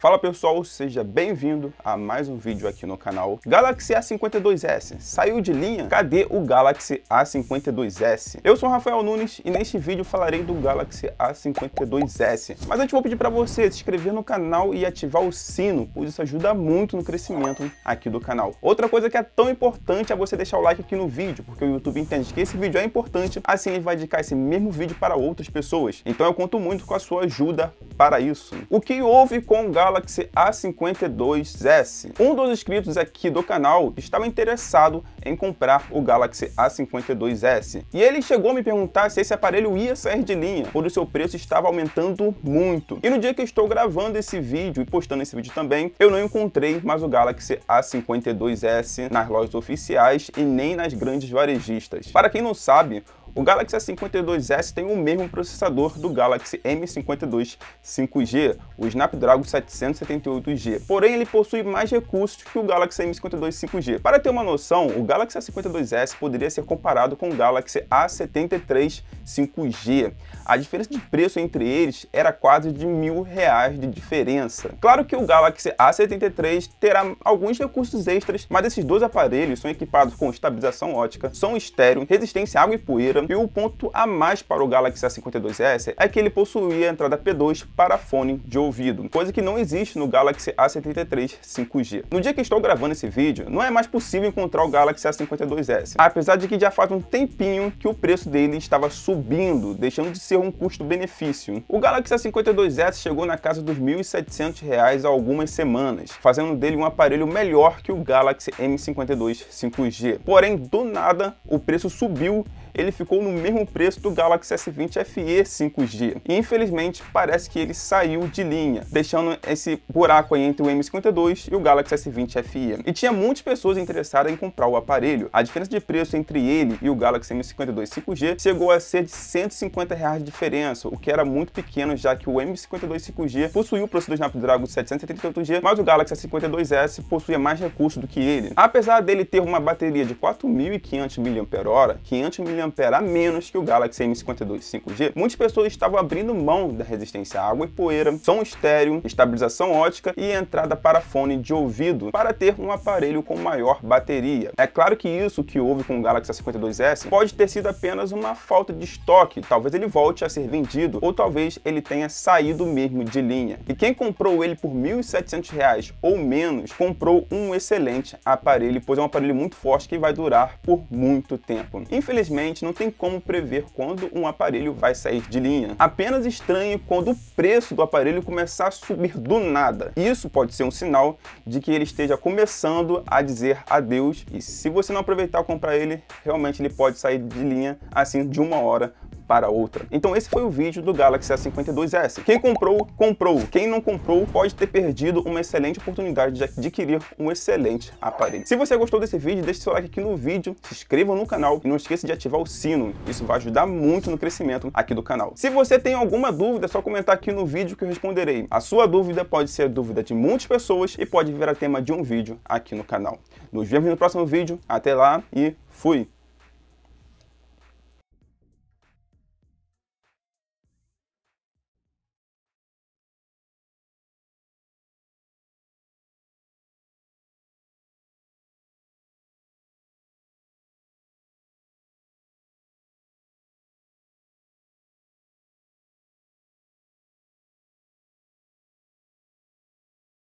Fala pessoal, seja bem-vindo a mais um vídeo aqui no canal. Galaxy A52s, saiu de linha? Cadê o Galaxy A52s? Eu sou Rafael Nunes e neste vídeo falarei do Galaxy A52s. Mas antes vou pedir para você se inscrever no canal e ativar o sino, pois isso ajuda muito no crescimento aqui do canal. Outra coisa que é tão importante é você deixar o like aqui no vídeo, porque o YouTube entende que esse vídeo é importante, assim ele vai indicar esse mesmo vídeo para outras pessoas. Então eu conto muito com a sua ajuda para isso. O que houve com o Galaxy A52s? Um dos inscritos aqui do canal estava interessado em comprar o Galaxy A52s e ele chegou a me perguntar se esse aparelho ia sair de linha, quando o seu preço estava aumentando muito. E no dia que estou gravando esse vídeo e postando esse vídeo também, eu não encontrei mais o Galaxy A52s nas lojas oficiais e nem nas grandes varejistas. Para quem não sabe, o Galaxy A 52 s tem o mesmo processador do Galaxy M52 5G, o Snapdragon 778G, porém ele possui mais recursos que o Galaxy M52 5G. Para ter uma noção, o Galaxy A 52 s poderia ser comparado com o Galaxy A73 5G. A diferença de preço entre eles era quase de mil reais de diferença. Claro que o Galaxy A73 terá alguns recursos extras, mas esses dois aparelhos são equipados com estabilização ótica, som estéreo, resistência à água e poeira, e o ponto a mais para o Galaxy A52s é que ele possuía a entrada P2 para fone de ouvido, coisa que não existe no Galaxy A73 5G. No dia que estou gravando esse vídeo, não é mais possível encontrar o Galaxy A52s, apesar de que já faz um tempinho que o preço dele estava subindo, deixando de ser um custo-benefício. O Galaxy A52s chegou na casa dos R$ 1.700 há algumas semanas, fazendo dele um aparelho melhor que o Galaxy M52 5G. Porém, do nada, o preço subiu ele ficou no mesmo preço do Galaxy S20 FE 5G. E, infelizmente, parece que ele saiu de linha, deixando esse buraco aí entre o M52 e o Galaxy S20 FE. E tinha muitas pessoas interessadas em comprar o aparelho. A diferença de preço entre ele e o Galaxy M52 5G chegou a ser de 150 reais de diferença, o que era muito pequeno, já que o M52 5G possuía o processador Snapdragon 738 g mas o Galaxy S52S possuía mais recursos do que ele. Apesar dele ter uma bateria de 4.500 mAh, 500 mAh mAh a menos que o Galaxy M52 5G, muitas pessoas estavam abrindo mão da resistência à água e poeira, som estéreo, estabilização ótica e entrada para fone de ouvido para ter um aparelho com maior bateria. É claro que isso que houve com o Galaxy A52s pode ter sido apenas uma falta de estoque, talvez ele volte a ser vendido ou talvez ele tenha saído mesmo de linha. E quem comprou ele por R$ 1.700 ou menos, comprou um excelente aparelho, pois é um aparelho muito forte que vai durar por muito tempo. Infelizmente, não tem como prever quando um aparelho vai sair de linha. Apenas estranhe quando o preço do aparelho começar a subir do nada. Isso pode ser um sinal de que ele esteja começando a dizer adeus e se você não aproveitar comprar ele, realmente ele pode sair de linha assim de uma hora para outra. Então esse foi o vídeo do Galaxy S52s. Quem comprou, comprou. Quem não comprou, pode ter perdido uma excelente oportunidade de adquirir um excelente aparelho. Se você gostou desse vídeo, deixe seu like aqui no vídeo, se inscreva no canal e não esqueça de ativar o sino. Isso vai ajudar muito no crescimento aqui do canal. Se você tem alguma dúvida, é só comentar aqui no vídeo que eu responderei. A sua dúvida pode ser dúvida de muitas pessoas e pode virar tema de um vídeo aqui no canal. Nos vemos no próximo vídeo. Até lá e fui!